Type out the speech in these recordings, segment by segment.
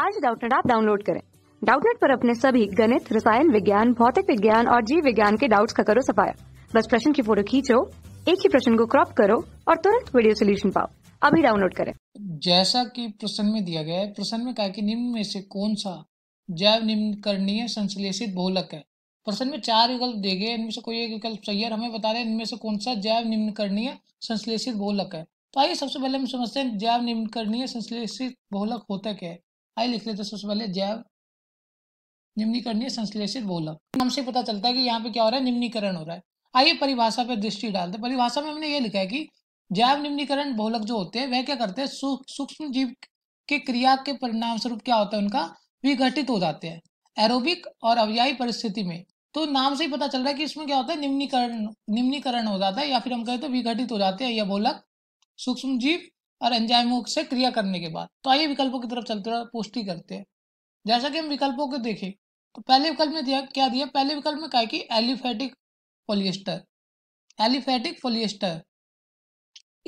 आज डाउटनेट आप डाउनलोड करें डाउटनेट पर अपने सभी गणित रसायन विज्ञान भौतिक विज्ञान और जीव विज्ञान के डाउट्स का करो सफाया बस प्रश्न की फोटो खींचो एक ही प्रश्न को क्रॉप करो और तुरंत वीडियो सोल्यूशन पाओ अभी डाउनलोड करें जैसा कि प्रश्न में दिया गया है प्रश्न में कहा कि निम्न में से कौन सा जैव निम्नकरणीय संश्लेषित बहुलक है प्रश्न में चार विकल्प दे गए इनमें से कोई एक विकल्प सही है हमें बता हैं इनमें से कौन सा जैव निम्नकरणीय संश्लेषित बहुलक है तो आइए सबसे पहले हम समझते हैं जैव निम्नकरणीय संश्लेषित बहुलक होता क्या है आई लिख लेते सबसे पहले जैव निम्नीकरणीय संश्लेषित बोलक हमसे पता चलता है कि यहाँ पे क्या हो रहा है निम्नीकरण हो रहा है आइए परिभाषा पर दृष्टि डालते परिभाषा में हमने ये लिखा है कि जैव निम्नीकरण बोलक जो होते हैं वह क्या करते हैं सूक्ष्म जीव के क्रिया के परिणाम स्वरूप क्या होता है उनका विघटित हो जाते हैं एरोबिक और अव्यायी परिस्थिति में तो नाम से ही पता चल रहा है कि इसमें क्या होता है निम्नीकरण निम्नीकरण हो जाता है या फिर हम कहें तो विघटित हो जाते हैं यह बोलक सूक्ष्म जीव और एंजाइमों से क्रिया करने के बाद तो आइए विकल्पों की तरफ चलते हैं पुष्टि करते हैं जैसा कि हम विकल्पों को देखें तो पहले विकल्प में दिया क्या दिया पहले विकल्प में कहा कि एलिफेटिक पोलिएस्टर एलिफेटिक पोलिएस्टर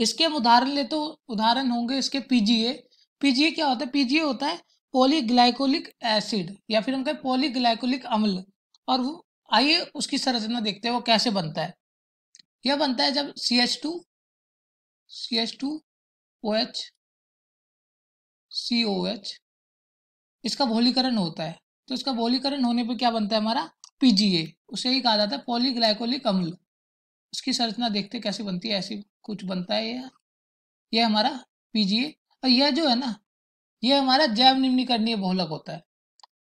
इसके हम उदाहरण ले तो उदाहरण होंगे इसके पीजीए पीजीए क्या होता है पीजीए होता है पोलीग्लाइकोलिक एसिड या फिर हम कहें पोलीग्लाइकोलिक अम्ल और वो आइए उसकी संरचना देखते हैं वो कैसे बनता है यह बनता है जब C H two C H two H C O H इसका भोलीकरण होता है तो इसका भोलीकरण होने पर क्या बनता है हमारा पीजीए उसे ही कहा जाता है पॉलीग्लाइकोलिक अम्ल उसकी संरचना देखते कैसे बनती है ऐसी कुछ बनता है यह यह हमारा पीजीए और यह जो है ना यह हमारा जैव निम्नीकरणीय बहुलक होता है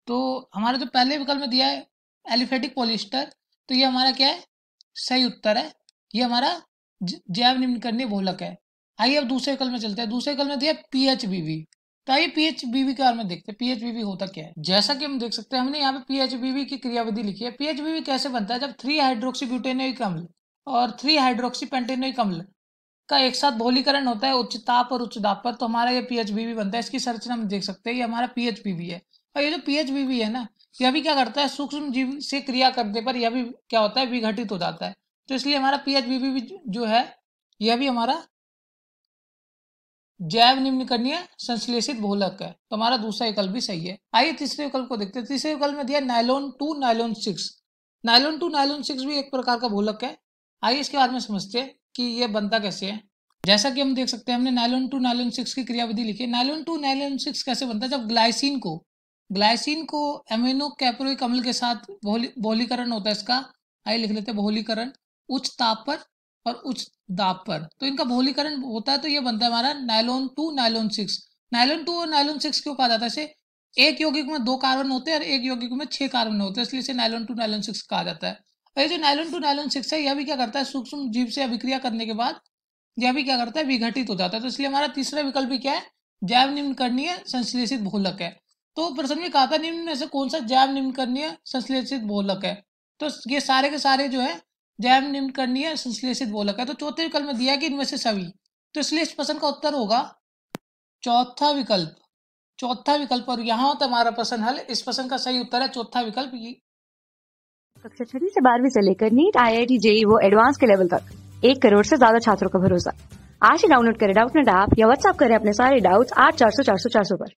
तो हमारा जो पहले विकल्प में दिया है एलिफेटिक पोलिस्टर तो यह हमारा क्या है सही उत्तर है यह हमारा जैव निम्नकरणीय बहुलक है आइए अब दूसरे कल में चलते हैं दूसरे कल में दिया पी एच बी वी तो आइए पी एच बी वी के बारे में देखते हैं पी एच बी वी होता क्या है जैसा कि हम देख सकते हैं हमने यहाँ पे पी एच बी वी की क्रियाविधि लिखी है पी एच बी वी कैसे बनता है जब थ्री हाइड्रोक्सी ब्यूटेनिक अम्ल और थ्री हाइड्रोक्सी पेंटेनिक अम्ल का एक साथ बहुलीकरण होता है उच्च ताप और उच्च दाप पर तो हमारा ये पी एच बी वी बनता है इसकी संरचना हम देख सकते हैं ये हमारा पी एच बी वी है और ये जो पी एच बी वी है ना यह भी क्या करता है सूक्ष्म जीव से क्रिया करने पर यह भी क्या होता है विघटित हो जाता है तो इसलिए हमारा पी एच बी वी जो है यह भी हमारा जैव निम्नकरणीय संश्लेषित बहुलक है तो हमारा दूसरा विकल्प भी सही है आइए तीसरे विकल्प को देखते हैं तीसरे विकल्प में दिया nylon two nylon six nylon two nylon six भी एक प्रकार का बहुलक है आइए इसके बारे में समझते हैं कि ये बनता कैसे है जैसा कि हम देख सकते हैं हमने नाइलोन टू नाइलोन सिक्स की क्रियाविधि लिखी है नाइलोन टू नाइलोन सिक्स कैसे बनता है जब ग्लाइसिन को ग्लाइसिन को एमिनो कैप्रोइक अम्ल के साथ बहुलीकरण होता है इसका आइए लिख लेते हैं बहुलीकरण उच्च ताप पर और उच्च दाब पर तो इनका भोलीकरण होता है तो ये बनता है हमारा nylon two nylon six nylon two और नाइलोन सिक्स क्यों कहा जाता है इसे एक यौगिक में दो कार्बन होते हैं और एक यौगिक में छह कार्बन होते हैं इसलिए इसे नाइलोन टू नाइलोन सिक्स कहा जाता है और ये जो नाइलोन टू नाइलोन सिक्स है यह भी क्या करता है सूक्ष्म जीव से अभिक्रिया करने के बाद यह भी क्या करता है विघटित हो जाता है तो इसलिए हमारा तीसरा विकल्प भी क्या है जैव निम्नकरणीय संश्लेषित भोलक है तो प्रश्न में कहा था निम्न में से कौन सा जैव निम्नकरणीय संश्लेषित भोलक है तो ये सारे के सारे जो है जैव निम्न करनी है संश्लेषित बोलक है तो चौथे विकल्प में दिया कि इनमें से सभी तो इसलिए इस प्रश्न का उत्तर होगा चौथा विकल्प चौथा विकल्प और यहाँ होता तो हमारा प्रश्न हल इस प्रश्न का सही उत्तर है चौथा विकल्प कक्षा छठी से बारहवीं से लेकर NEET I I T JEE वो एडवांस के लेवल तक एक करोड़ से ज्यादा छात्रों का भरोसा आज ही डाउनलोड करें डाउट नेट ऐप या व्हाट्सअप करें अपने सारे डाउट्स आठ चार सौ चार सौ चार सौ पर